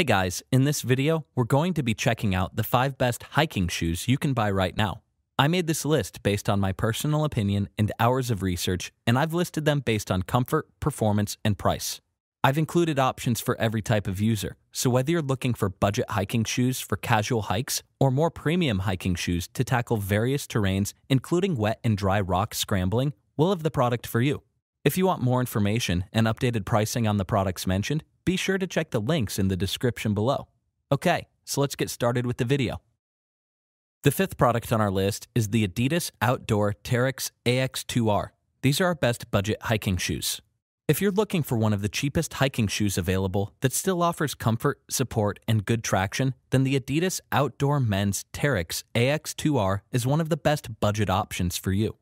Hey guys, in this video, we're going to be checking out the 5 best hiking shoes you can buy right now. I made this list based on my personal opinion and hours of research, and I've listed them based on comfort, performance, and price. I've included options for every type of user, so whether you're looking for budget hiking shoes for casual hikes or more premium hiking shoes to tackle various terrains, including wet and dry rock scrambling, we'll have the product for you. If you want more information and updated pricing on the products mentioned, be sure to check the links in the description below. Okay, so let's get started with the video. The fifth product on our list is the Adidas Outdoor Terex AX2R. These are our best budget hiking shoes. If you're looking for one of the cheapest hiking shoes available that still offers comfort, support, and good traction, then the Adidas Outdoor Men's Terex AX2R is one of the best budget options for you.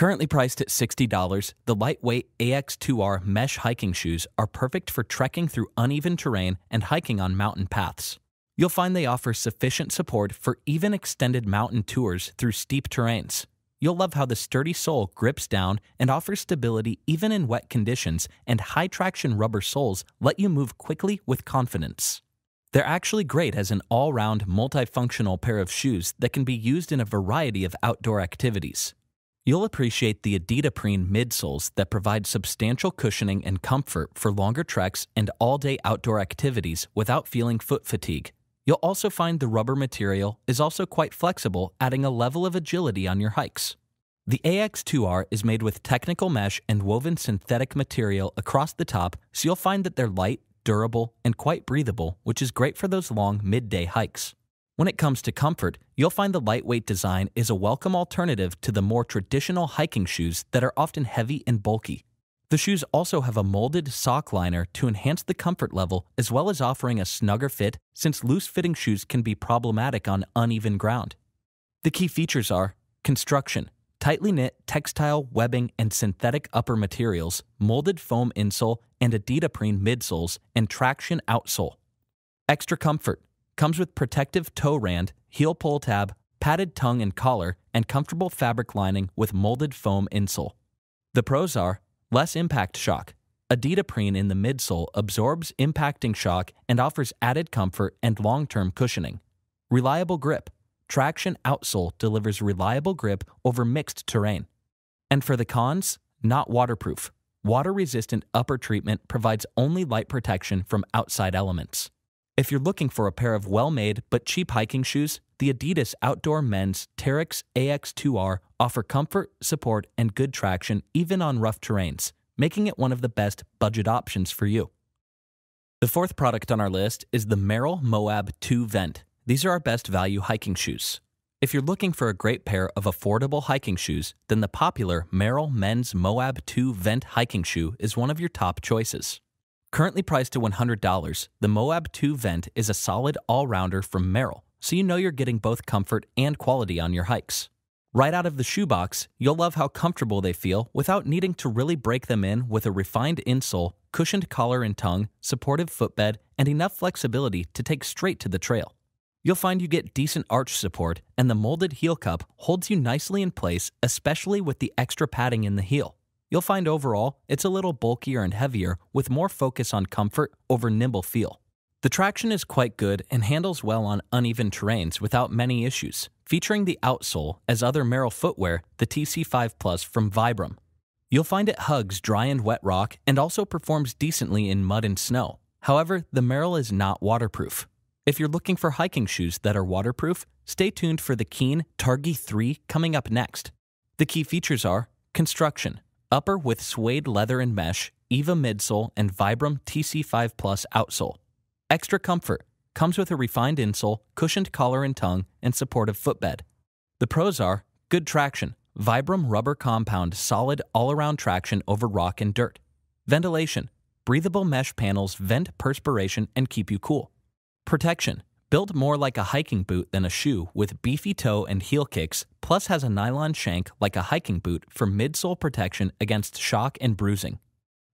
Currently priced at $60, the lightweight AX2R mesh hiking shoes are perfect for trekking through uneven terrain and hiking on mountain paths. You'll find they offer sufficient support for even extended mountain tours through steep terrains. You'll love how the sturdy sole grips down and offers stability even in wet conditions, and high traction rubber soles let you move quickly with confidence. They're actually great as an all round multifunctional pair of shoes that can be used in a variety of outdoor activities. You'll appreciate the Adidaprene midsoles that provide substantial cushioning and comfort for longer treks and all-day outdoor activities without feeling foot fatigue. You'll also find the rubber material is also quite flexible, adding a level of agility on your hikes. The AX2R is made with technical mesh and woven synthetic material across the top, so you'll find that they're light, durable, and quite breathable, which is great for those long midday hikes. When it comes to comfort, you'll find the lightweight design is a welcome alternative to the more traditional hiking shoes that are often heavy and bulky. The shoes also have a molded sock liner to enhance the comfort level as well as offering a snugger fit since loose-fitting shoes can be problematic on uneven ground. The key features are construction, tightly knit textile webbing and synthetic upper materials, molded foam insole and Adidaprene midsoles, and traction outsole. Extra comfort, Comes with protective toe rand, heel pull tab, padded tongue and collar, and comfortable fabric lining with molded foam insole. The pros are less impact shock. Adidaprene in the midsole absorbs impacting shock and offers added comfort and long term cushioning. Reliable grip. Traction outsole delivers reliable grip over mixed terrain. And for the cons, not waterproof. Water resistant upper treatment provides only light protection from outside elements. If you're looking for a pair of well made but cheap hiking shoes, the Adidas Outdoor Men's Terex AX2R offer comfort, support, and good traction even on rough terrains, making it one of the best budget options for you. The fourth product on our list is the Merrill Moab 2 Vent. These are our best value hiking shoes. If you're looking for a great pair of affordable hiking shoes, then the popular Merrill Men's Moab 2 Vent hiking shoe is one of your top choices. Currently priced to $100, the Moab 2 vent is a solid all rounder from Merrill, so you know you're getting both comfort and quality on your hikes. Right out of the shoebox, you'll love how comfortable they feel without needing to really break them in with a refined insole, cushioned collar and tongue, supportive footbed, and enough flexibility to take straight to the trail. You'll find you get decent arch support, and the molded heel cup holds you nicely in place, especially with the extra padding in the heel. You'll find overall, it's a little bulkier and heavier with more focus on comfort over nimble feel. The traction is quite good and handles well on uneven terrains without many issues, featuring the outsole as other Merrill footwear, the TC5 Plus from Vibram. You'll find it hugs dry and wet rock and also performs decently in mud and snow. However, the Merrill is not waterproof. If you're looking for hiking shoes that are waterproof, stay tuned for the Keen Targi 3 coming up next. The key features are construction, upper with suede leather and mesh, EVA midsole, and Vibram TC5 Plus outsole. Extra comfort comes with a refined insole, cushioned collar and tongue, and supportive footbed. The pros are good traction, Vibram rubber compound, solid all around traction over rock and dirt, ventilation, breathable mesh panels vent perspiration and keep you cool, protection, built more like a hiking boot than a shoe with beefy toe and heel kicks Plus has a nylon shank like a hiking boot for midsole protection against shock and bruising.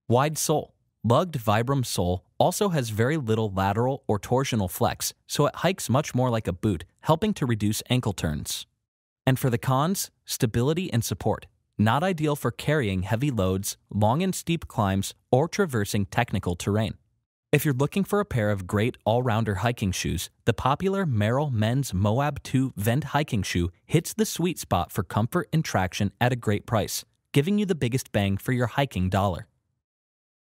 Wide sole. Lugged Vibram sole also has very little lateral or torsional flex, so it hikes much more like a boot, helping to reduce ankle turns. And for the cons, stability and support. Not ideal for carrying heavy loads, long and steep climbs, or traversing technical terrain. If you're looking for a pair of great all rounder hiking shoes, the popular Merrill Men's Moab 2 Vent hiking shoe hits the sweet spot for comfort and traction at a great price, giving you the biggest bang for your hiking dollar.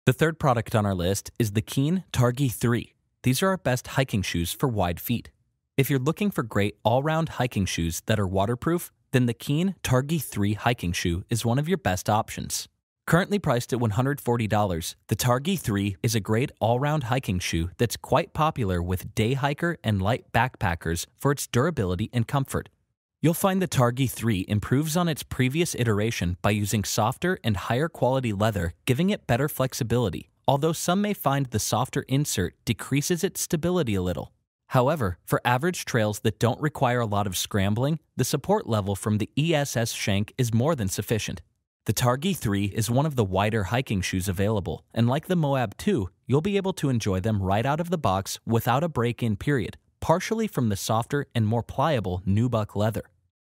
The third product on our list is the Keen Targi 3. These are our best hiking shoes for wide feet. If you're looking for great all round hiking shoes that are waterproof, then the Keen Targi 3 hiking shoe is one of your best options. Currently priced at $140, the Targi 3 is a great all round hiking shoe that's quite popular with day hiker and light backpackers for its durability and comfort. You'll find the Targi 3 improves on its previous iteration by using softer and higher quality leather, giving it better flexibility, although some may find the softer insert decreases its stability a little. However, for average trails that don't require a lot of scrambling, the support level from the ESS shank is more than sufficient. The Targi 3 is one of the wider hiking shoes available, and like the Moab 2, you'll be able to enjoy them right out of the box without a break in period, partially from the softer and more pliable Nubuck leather.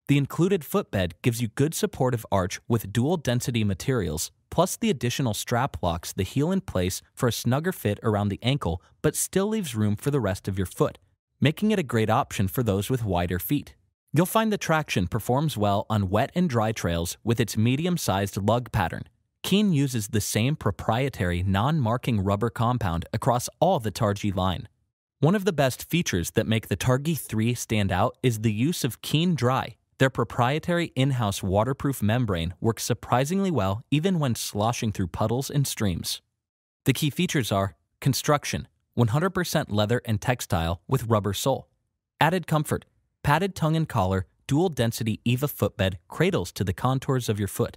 The included footbed gives you good supportive arch with dual density materials, plus the additional strap locks the heel in place for a snugger fit around the ankle but still leaves room for the rest of your foot, making it a great option for those with wider feet. You'll find the traction performs well on wet and dry trails with its medium-sized lug pattern. Keen uses the same proprietary non-marking rubber compound across all the Targi line. One of the best features that make the Targi 3 stand out is the use of Keen Dry. Their proprietary in-house waterproof membrane works surprisingly well even when sloshing through puddles and streams. The key features are construction, 100% leather and textile with rubber sole, added comfort, Padded tongue and collar, dual density EVA footbed cradles to the contours of your foot.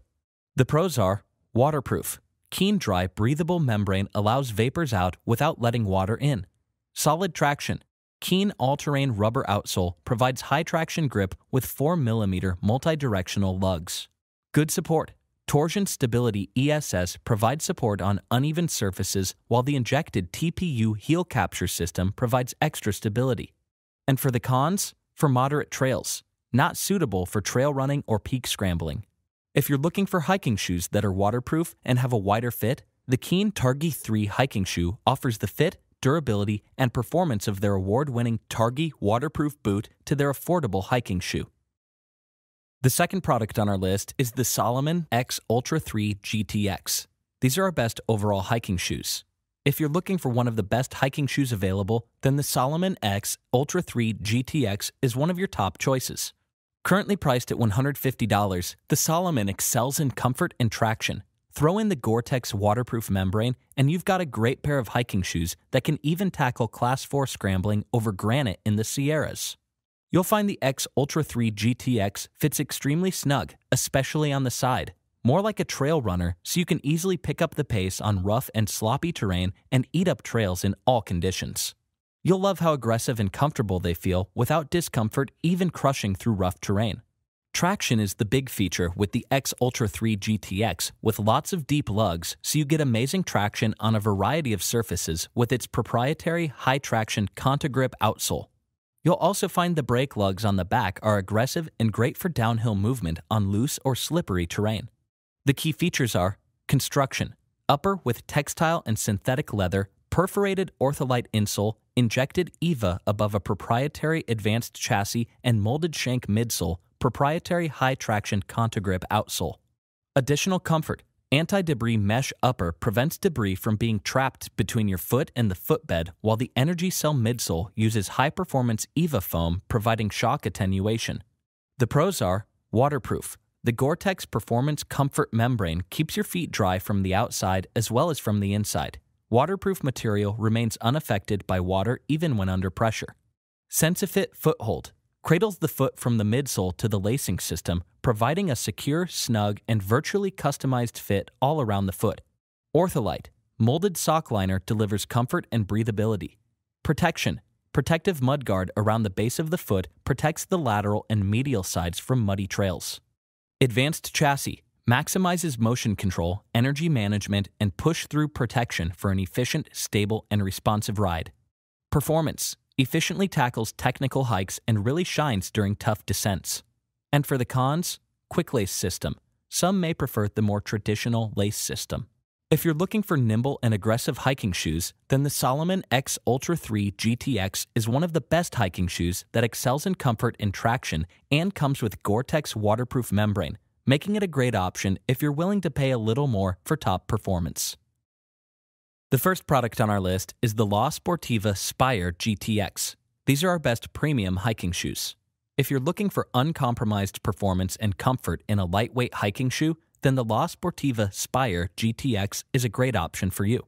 The pros are waterproof. Keen, dry, breathable membrane allows vapors out without letting water in. Solid traction. Keen all terrain rubber outsole provides high traction grip with 4mm multi directional lugs. Good support. Torsion Stability ESS provides support on uneven surfaces, while the injected TPU heel capture system provides extra stability. And for the cons, for moderate trails, not suitable for trail running or peak scrambling. If you're looking for hiking shoes that are waterproof and have a wider fit, the Keen Targi 3 hiking shoe offers the fit, durability, and performance of their award winning Targi waterproof boot to their affordable hiking shoe. The second product on our list is the Solomon X Ultra 3 GTX. These are our best overall hiking shoes. If you're looking for one of the best hiking shoes available, then the Solomon X Ultra 3 GTX is one of your top choices. Currently priced at $150, the Solomon excels in comfort and traction. Throw in the Gore-Tex waterproof membrane, and you've got a great pair of hiking shoes that can even tackle Class 4 scrambling over granite in the Sierras. You'll find the X Ultra 3 GTX fits extremely snug, especially on the side, more like a trail runner so you can easily pick up the pace on rough and sloppy terrain and eat up trails in all conditions. You'll love how aggressive and comfortable they feel without discomfort even crushing through rough terrain. Traction is the big feature with the X Ultra 3 GTX with lots of deep lugs so you get amazing traction on a variety of surfaces with its proprietary high traction Contagrip outsole. You'll also find the brake lugs on the back are aggressive and great for downhill movement on loose or slippery terrain. The key features are construction, upper with textile and synthetic leather, perforated ortholite insole, injected EVA above a proprietary advanced chassis and molded shank midsole, proprietary high traction Contagrip outsole. Additional comfort anti debris mesh upper prevents debris from being trapped between your foot and the footbed, while the Energy Cell midsole uses high performance EVA foam, providing shock attenuation. The pros are waterproof, the Gore-Tex Performance Comfort Membrane keeps your feet dry from the outside as well as from the inside. Waterproof material remains unaffected by water even when under pressure. SensiFit Foothold cradles the foot from the midsole to the lacing system, providing a secure, snug, and virtually customized fit all around the foot. Ortholite molded sock liner delivers comfort and breathability. Protection protective mud guard around the base of the foot protects the lateral and medial sides from muddy trails. Advanced Chassis maximizes motion control, energy management, and push-through protection for an efficient, stable, and responsive ride. Performance efficiently tackles technical hikes and really shines during tough descents. And for the cons, quick lace system. Some may prefer the more traditional lace system. If you're looking for nimble and aggressive hiking shoes, then the Solomon X Ultra 3 GTX is one of the best hiking shoes that excels in comfort and traction and comes with Gore-Tex waterproof membrane, making it a great option if you're willing to pay a little more for top performance. The first product on our list is the La Sportiva Spire GTX. These are our best premium hiking shoes. If you're looking for uncompromised performance and comfort in a lightweight hiking shoe, then the La Sportiva Spire GTX is a great option for you.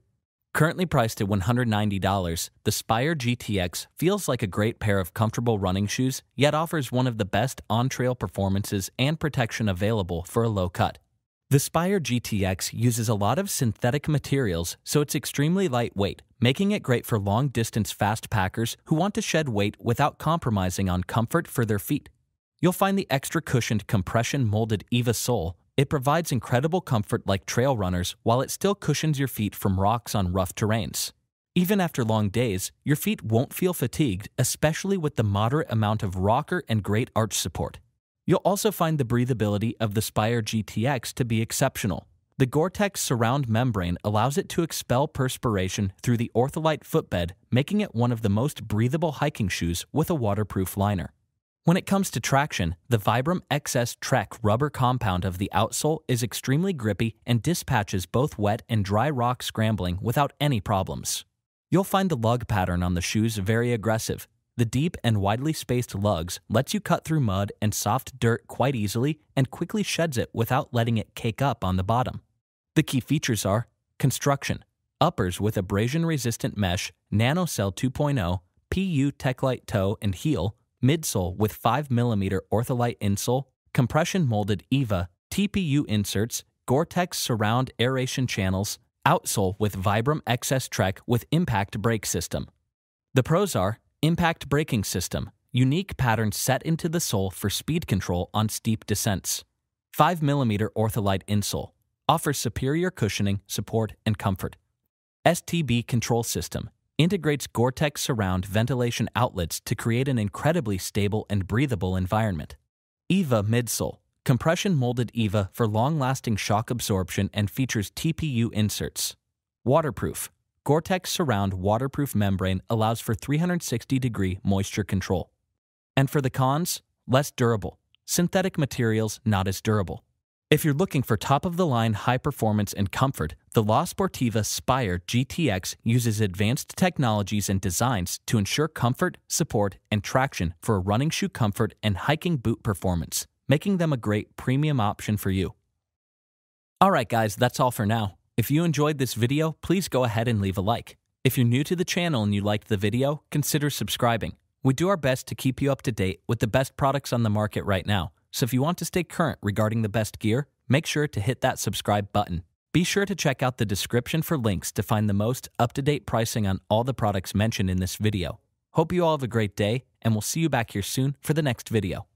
Currently priced at $190, the Spire GTX feels like a great pair of comfortable running shoes, yet offers one of the best on trail performances and protection available for a low cut. The Spire GTX uses a lot of synthetic materials, so it's extremely lightweight, making it great for long distance fast packers who want to shed weight without compromising on comfort for their feet. You'll find the extra cushioned compression molded EVA sole it provides incredible comfort like trail runners while it still cushions your feet from rocks on rough terrains. Even after long days, your feet won't feel fatigued, especially with the moderate amount of rocker and great arch support. You'll also find the breathability of the Spire GTX to be exceptional. The Gore-Tex surround membrane allows it to expel perspiration through the ortholite footbed, making it one of the most breathable hiking shoes with a waterproof liner. When it comes to traction, the Vibram XS Trek rubber compound of the outsole is extremely grippy and dispatches both wet and dry rock scrambling without any problems. You'll find the lug pattern on the shoes very aggressive. The deep and widely spaced lugs lets you cut through mud and soft dirt quite easily and quickly sheds it without letting it cake up on the bottom. The key features are construction, uppers with abrasion resistant mesh, NanoCell 2.0, PU Techlite toe and heel, midsole with 5mm ortholite insole, compression molded EVA, TPU inserts, Gore-Tex surround aeration channels, outsole with Vibram XS Trek with impact brake system. The pros are impact braking system, unique pattern set into the sole for speed control on steep descents. 5mm ortholite insole offers superior cushioning, support, and comfort. STB control system integrates Gore-Tex Surround ventilation outlets to create an incredibly stable and breathable environment. EVA midsole, compression molded EVA for long-lasting shock absorption and features TPU inserts. Waterproof, Gore-Tex Surround waterproof membrane allows for 360-degree moisture control. And for the cons, less durable, synthetic materials not as durable. If you're looking for top of the line high performance and comfort, the La Sportiva Spire GTX uses advanced technologies and designs to ensure comfort, support, and traction for a running shoe comfort and hiking boot performance, making them a great premium option for you. Alright, guys, that's all for now. If you enjoyed this video, please go ahead and leave a like. If you're new to the channel and you liked the video, consider subscribing. We do our best to keep you up to date with the best products on the market right now. So if you want to stay current regarding the best gear, make sure to hit that subscribe button. Be sure to check out the description for links to find the most up-to-date pricing on all the products mentioned in this video. Hope you all have a great day, and we'll see you back here soon for the next video.